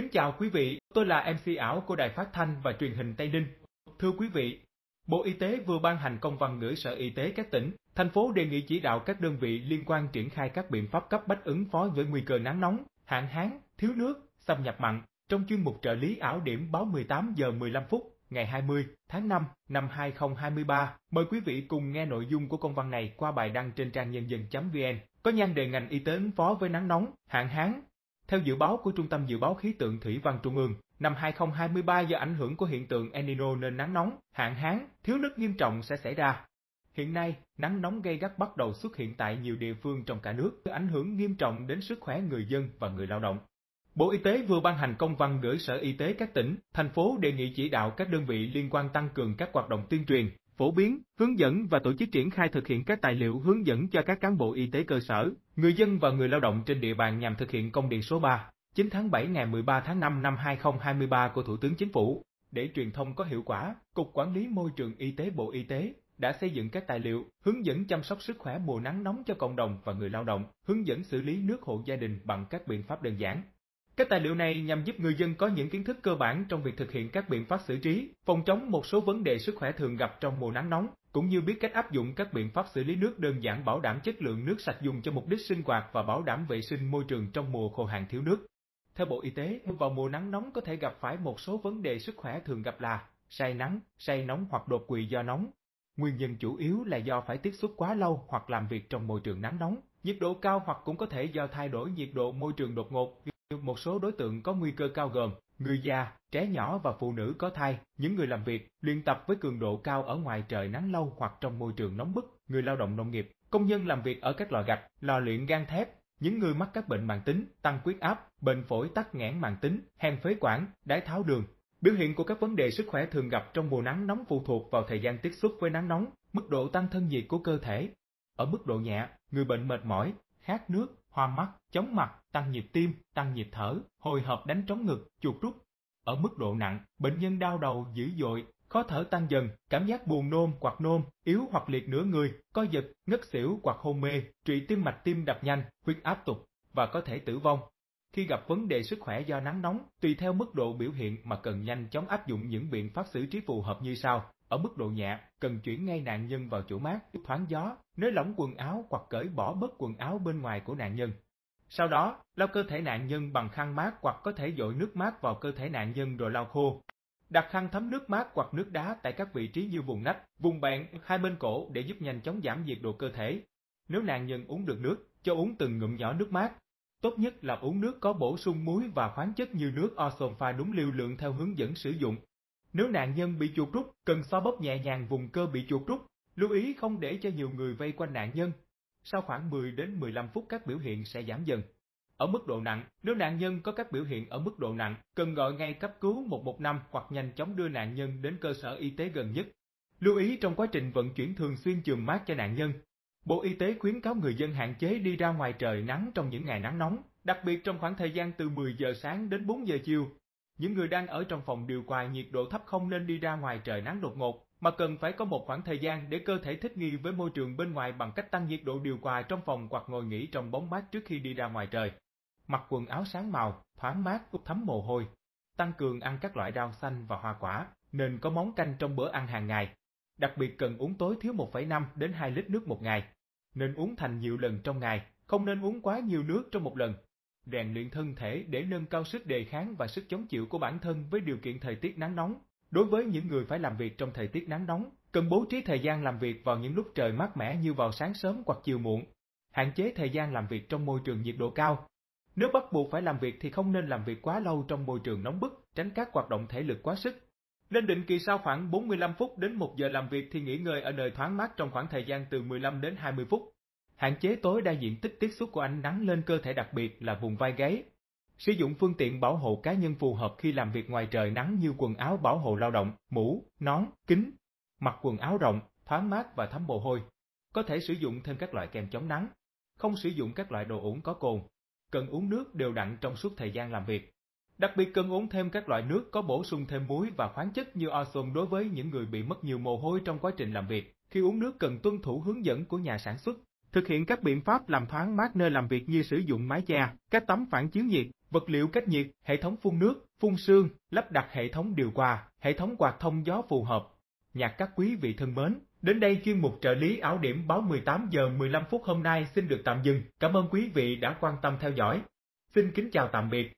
Kính chào quý vị, tôi là MC ảo của Đài Phát thanh và Truyền hình Tây Ninh. Thưa quý vị, Bộ Y tế vừa ban hành công văn gửi Sở Y tế các tỉnh, thành phố đề nghị chỉ đạo các đơn vị liên quan triển khai các biện pháp cấp bách ứng phó với nguy cơ nắng nóng, hạn hán, thiếu nước, xâm nhập mặn. Trong chuyên mục trợ lý ảo điểm báo 18 giờ 15 phút ngày 20 tháng 5 năm 2023, mời quý vị cùng nghe nội dung của công văn này qua bài đăng trên trang nhân dân.vn có nhan đề ngành y tế ứng phó với nắng nóng, hạn hán, theo dự báo của Trung tâm Dự báo Khí tượng Thủy văn Trung ương, năm 2023 do ảnh hưởng của hiện tượng El Nino nên nắng nóng, hạn hán, thiếu nước nghiêm trọng sẽ xảy ra. Hiện nay, nắng nóng gây gắt bắt đầu xuất hiện tại nhiều địa phương trong cả nước, ảnh hưởng nghiêm trọng đến sức khỏe người dân và người lao động. Bộ Y tế vừa ban hành công văn gửi Sở Y tế các tỉnh, thành phố đề nghị chỉ đạo các đơn vị liên quan tăng cường các hoạt động tuyên truyền, phổ biến, hướng dẫn và tổ chức triển khai thực hiện các tài liệu hướng dẫn cho các cán bộ y tế cơ sở, người dân và người lao động trên địa bàn nhằm thực hiện công điện số 3, 9 tháng 7 ngày 13 tháng 5 năm 2023 của Thủ tướng Chính phủ. Để truyền thông có hiệu quả, Cục Quản lý Môi trường Y tế Bộ Y tế đã xây dựng các tài liệu hướng dẫn chăm sóc sức khỏe mùa nắng nóng cho cộng đồng và người lao động, hướng dẫn xử lý nước hộ gia đình bằng các biện pháp đơn giản. Các tài liệu này nhằm giúp người dân có những kiến thức cơ bản trong việc thực hiện các biện pháp xử trí, phòng chống một số vấn đề sức khỏe thường gặp trong mùa nắng nóng, cũng như biết cách áp dụng các biện pháp xử lý nước đơn giản bảo đảm chất lượng nước sạch dùng cho mục đích sinh hoạt và bảo đảm vệ sinh môi trường trong mùa khô hạn thiếu nước. Theo Bộ Y tế, vào mùa nắng nóng có thể gặp phải một số vấn đề sức khỏe thường gặp là say nắng, say nóng hoặc đột quỵ do nóng. Nguyên nhân chủ yếu là do phải tiếp xúc quá lâu hoặc làm việc trong môi trường nắng nóng. Nhiệt độ cao hoặc cũng có thể do thay đổi nhiệt độ môi trường đột ngột một số đối tượng có nguy cơ cao gồm người già, trẻ nhỏ và phụ nữ có thai, những người làm việc, luyện tập với cường độ cao ở ngoài trời nắng lâu hoặc trong môi trường nóng bức, người lao động nông nghiệp, công nhân làm việc ở các lò gạch, lò luyện gan thép, những người mắc các bệnh mãn tính, tăng huyết áp, bệnh phổi tắc nghẽn mãn tính, hen phế quản, đái tháo đường. Biểu hiện của các vấn đề sức khỏe thường gặp trong mùa nắng nóng phụ thuộc vào thời gian tiếp xúc với nắng nóng, mức độ tăng thân nhiệt của cơ thể. Ở mức độ nhẹ, người bệnh mệt mỏi, khát nước, hoa mắt, chóng mặt, tăng nhịp tim, tăng nhịp thở, hồi hộp đánh trống ngực, chuột rút. Ở mức độ nặng, bệnh nhân đau đầu dữ dội, khó thở tăng dần, cảm giác buồn nôn hoặc nôn, yếu hoặc liệt nửa người, co giật, ngất xỉu hoặc hôn mê, trị tim mạch tim đập nhanh, huyết áp tục và có thể tử vong. Khi gặp vấn đề sức khỏe do nắng nóng, tùy theo mức độ biểu hiện mà cần nhanh chóng áp dụng những biện pháp xử trí phù hợp như sau. Ở mức độ nhẹ, cần chuyển ngay nạn nhân vào chỗ mát, thoáng gió, nới lỏng quần áo hoặc cởi bỏ bớt quần áo bên ngoài của nạn nhân. Sau đó, lau cơ thể nạn nhân bằng khăn mát hoặc có thể dội nước mát vào cơ thể nạn nhân rồi lau khô. Đặt khăn thấm nước mát hoặc nước đá tại các vị trí như vùng nách, vùng bẹn, hai bên cổ để giúp nhanh chóng giảm nhiệt độ cơ thể. Nếu nạn nhân uống được nước, cho uống từng ngụm nhỏ nước mát. Tốt nhất là uống nước có bổ sung muối và khoáng chất như nước osulfa đúng liều lượng theo hướng dẫn sử dụng. Nếu nạn nhân bị chuột rút, cần xoa bóp nhẹ nhàng vùng cơ bị chuột rút, lưu ý không để cho nhiều người vây quanh nạn nhân. Sau khoảng 10 đến 15 phút các biểu hiện sẽ giảm dần. Ở mức độ nặng, nếu nạn nhân có các biểu hiện ở mức độ nặng, cần gọi ngay cấp cứu 115 hoặc nhanh chóng đưa nạn nhân đến cơ sở y tế gần nhất. Lưu ý trong quá trình vận chuyển thường xuyên chườm mát cho nạn nhân. Bộ Y tế khuyến cáo người dân hạn chế đi ra ngoài trời nắng trong những ngày nắng nóng, đặc biệt trong khoảng thời gian từ 10 giờ sáng đến 4 giờ chiều, những người đang ở trong phòng điều hòa nhiệt độ thấp không nên đi ra ngoài trời nắng đột ngột, mà cần phải có một khoảng thời gian để cơ thể thích nghi với môi trường bên ngoài bằng cách tăng nhiệt độ điều hòa trong phòng hoặc ngồi nghỉ trong bóng mát trước khi đi ra ngoài trời. Mặc quần áo sáng màu, thoáng mát, thấm mồ hôi. Tăng cường ăn các loại rau xanh và hoa quả, nên có món canh trong bữa ăn hàng ngày. Đặc biệt cần uống tối thiếu 1,5 đến 2 lít nước một ngày. Nên uống thành nhiều lần trong ngày, không nên uống quá nhiều nước trong một lần rèn luyện thân thể để nâng cao sức đề kháng và sức chống chịu của bản thân với điều kiện thời tiết nắng nóng. Đối với những người phải làm việc trong thời tiết nắng nóng, cần bố trí thời gian làm việc vào những lúc trời mát mẻ như vào sáng sớm hoặc chiều muộn, hạn chế thời gian làm việc trong môi trường nhiệt độ cao. Nếu bắt buộc phải làm việc thì không nên làm việc quá lâu trong môi trường nóng bức, tránh các hoạt động thể lực quá sức. Nên định kỳ sau khoảng 45 phút đến 1 giờ làm việc thì nghỉ ngơi ở nơi thoáng mát trong khoảng thời gian từ 15 đến 20 phút hạn chế tối đa diện tích tiếp xúc của ánh nắng lên cơ thể đặc biệt là vùng vai gáy. Sử dụng phương tiện bảo hộ cá nhân phù hợp khi làm việc ngoài trời nắng như quần áo bảo hộ lao động, mũ, nón, kính. Mặc quần áo rộng, thoáng mát và thấm mồ hôi. Có thể sử dụng thêm các loại kem chống nắng. Không sử dụng các loại đồ uống có cồn. Cần uống nước đều đặn trong suốt thời gian làm việc. Đặc biệt cần uống thêm các loại nước có bổ sung thêm muối và khoáng chất như ozone đối với những người bị mất nhiều mồ hôi trong quá trình làm việc. Khi uống nước cần tuân thủ hướng dẫn của nhà sản xuất thực hiện các biện pháp làm thoáng mát nơi làm việc như sử dụng mái che, các tấm phản chiếu nhiệt, vật liệu cách nhiệt, hệ thống phun nước, phun sương, lắp đặt hệ thống điều hòa, hệ thống quạt thông gió phù hợp. Nhạc các quý vị thân mến, đến đây chuyên mục trợ lý áo điểm báo 18 giờ 15 phút hôm nay xin được tạm dừng. Cảm ơn quý vị đã quan tâm theo dõi. Xin kính chào tạm biệt.